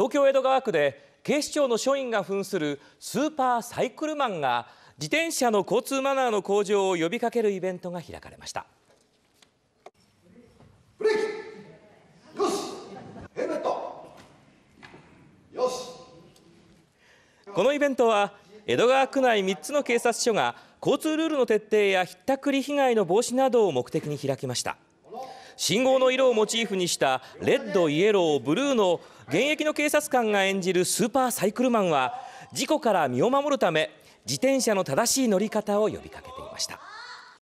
東京江戸川区で警視庁の署員が扮するスーパーサイクルマンが自転車の交通マナーの向上を呼びかけるイベントが開かれましたよよししこのイベントは江戸川区内3つの警察署が交通ルールの徹底やひったくり被害の防止などを目的に開きました。信号の色をモチーフにしたレッドイエローブルーの現役の警察官が演じるスーパーサイクルマンは事故から身を守るため自転車の正しい乗り方を呼びかけていました。